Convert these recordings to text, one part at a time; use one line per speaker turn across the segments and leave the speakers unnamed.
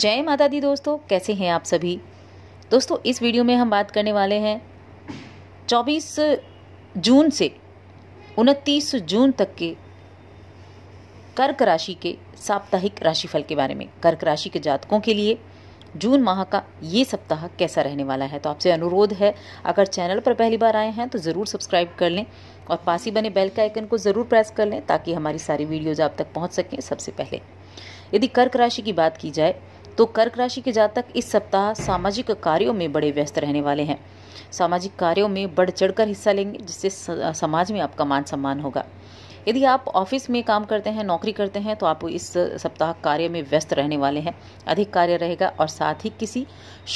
जय माता दी दोस्तों कैसे हैं आप सभी दोस्तों इस वीडियो में हम बात करने वाले हैं 24 जून से 29 जून तक के कर्क राशि के साप्ताहिक राशिफल के बारे में कर्क राशि के जातकों के लिए जून माह का ये सप्ताह कैसा रहने वाला है तो आपसे अनुरोध है अगर चैनल पर पहली बार आए हैं तो ज़रूर सब्सक्राइब कर लें और पास ही बने बेल के आइकन को ज़रूर प्रेस कर लें ताकि हमारी सारी वीडियोज़ आप तक पहुँच सकें सबसे पहले यदि कर्क राशि की बात की जाए तो कर्क राशि के जातक इस सप्ताह सामाजिक कार्यों में बड़े व्यस्त रहने वाले हैं सामाजिक कार्यों में बढ़ चढ़कर हिस्सा लेंगे जिससे समाज में आपका मान सम्मान होगा यदि आप ऑफिस में काम करते हैं नौकरी करते हैं तो आप इस सप्ताह कार्य में व्यस्त रहने वाले हैं अधिक कार्य रहेगा और साथ ही किसी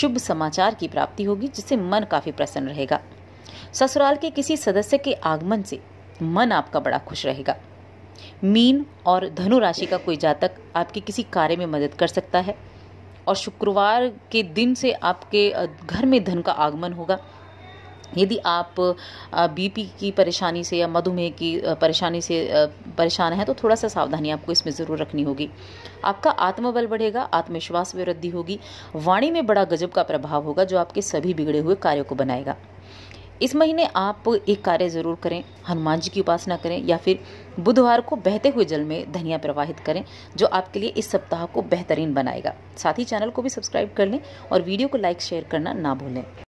शुभ समाचार की प्राप्ति होगी जिससे मन काफ़ी प्रसन्न रहेगा ससुराल के किसी सदस्य के आगमन से मन आपका बड़ा खुश रहेगा मीन और धनु राशि का कोई जातक आपके किसी कार्य में मदद कर सकता है और शुक्रवार के दिन से आपके घर में धन का आगमन होगा यदि आप बीपी की परेशानी से या मधुमेह की परेशानी से परेशान हैं तो थोड़ा सा सावधानी आपको इसमें ज़रूर रखनी होगी आपका आत्मबल बढ़ेगा आत्मविश्वास में वृद्धि होगी वाणी में बड़ा गजब का प्रभाव होगा जो आपके सभी बिगड़े हुए कार्यों को बनाएगा इस महीने आप एक कार्य ज़रूर करें हनुमान जी की उपासना करें या फिर बुधवार को बहते हुए जल में धनिया प्रवाहित करें जो आपके लिए इस सप्ताह को बेहतरीन बनाएगा साथ ही चैनल को भी सब्सक्राइब कर लें और वीडियो को लाइक शेयर करना ना भूलें